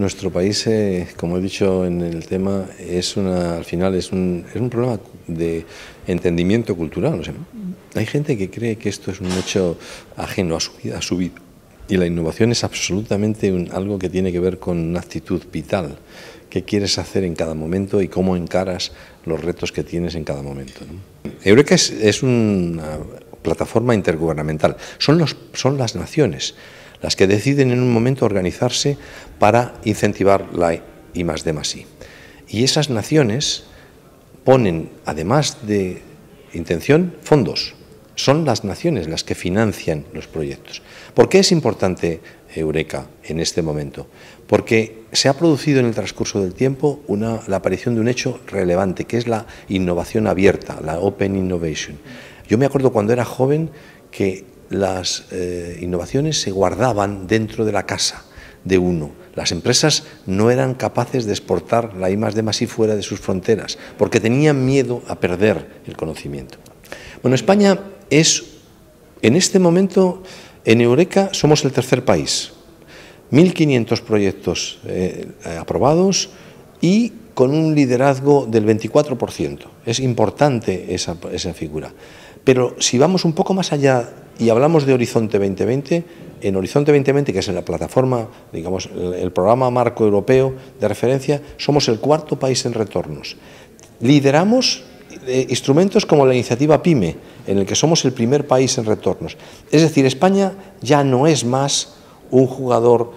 Nuestro país, eh, como he dicho en el tema, es una, al final es un, es un problema de entendimiento cultural. hay gente que cree que esto es un hecho ajeno a su vida, Y la innovación es absolutamente algo que tiene que ver con una actitud vital. ¿Qué quieres hacer en cada momento y cómo encaras los retos que tienes en cada momento? ¿no? Eureka es, es, una plataforma intergubernamental. Son, los, son las naciones las que deciden en un momento organizarse para incentivar la I más de I. Y esas naciones ponen, además de intención, fondos. Son las naciones las que financian los proyectos. ¿Por qué es importante Eureka en este momento? Porque se ha producido en el transcurso del tiempo la aparición de un hecho relevante, que es la innovación abierta, la Open Innovation. Yo me acuerdo cuando era joven que las eh, innovaciones se guardaban dentro de la casa de uno. Las empresas no eran capaces de exportar la I de más I fuera de sus fronteras, porque tenían miedo a perder el conocimiento. Bueno, España es, en este momento, en Eureka somos el tercer país. 1.500 proyectos eh, aprobados y con un liderazgo del 24%. Es importante esa figura. Pero si vamos un poco más allá y hablamos de Horizonte 2020. En Horizonte 2020, que es en la plataforma, digamos, el programa marco europeo de referencia, somos el cuarto país en retornos. Lideramos eh, instrumentos como la iniciativa PYME, en el que somos el primer país en retornos. Es decir, España ya no es más un jugador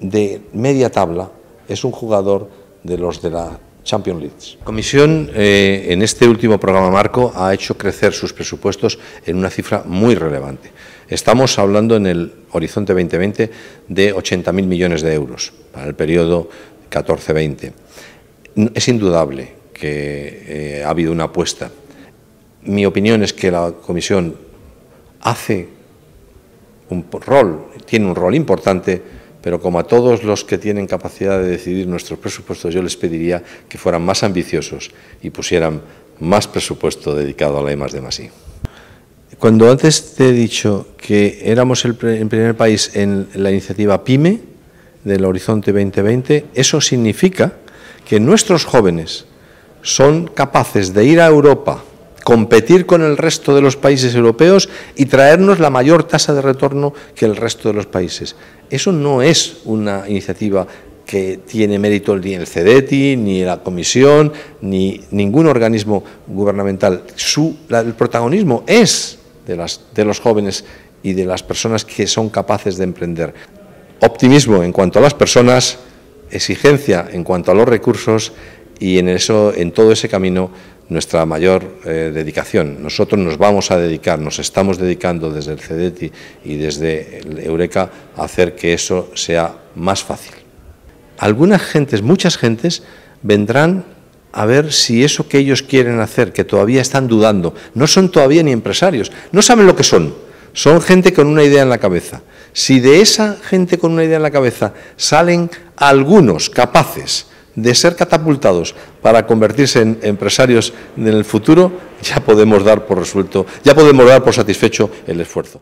de media tabla, es un jugador de los de la Champions League. La Comisión eh, en este último programa marco ha hecho crecer sus presupuestos en una cifra muy relevante. Estamos hablando en el horizonte 2020 de 80.000 millones de euros para el periodo 14-20. Es indudable que eh, ha habido una apuesta. Mi opinión es que la Comisión hace un rol, tiene un rol importante pero como a todos los que tienen capacidad de decidir nuestros presupuestos, yo les pediría que fueran más ambiciosos y pusieran más presupuesto dedicado a la EMAS de Masí. Cuando antes te he dicho que éramos el, primer país en la iniciativa PYME del Horizonte 2020, eso significa que nuestros jóvenes son capaces de ir a Europa competir con el resto de los países europeos y traernos la mayor tasa de retorno que el resto de los países. Eso no es una iniciativa que tiene mérito ni el CEDETI, ni la Comisión, ni ningún organismo gubernamental. Su, el protagonismo es de, de los jóvenes y de las personas que son capaces de emprender. Optimismo en cuanto a las personas, exigencia en cuanto a los recursos y en, eso, en todo ese camino nuestra mayor eh, dedicación. Nosotros nos vamos a dedicar, nos estamos dedicando desde el CEDETI y desde Eureka a hacer que eso sea más fácil. Algunas gentes, muchas gentes, vendrán a ver si eso que ellos quieren hacer, que todavía están dudando, no son todavía ni empresarios, no saben lo que son, son gente con una idea en la cabeza. Si de esa gente con una idea en la cabeza salen algunos capaces de ser catapultados para convertirse en empresarios en el futuro, ya podemos dar por resuelto, ya podemos dar por satisfecho el esfuerzo.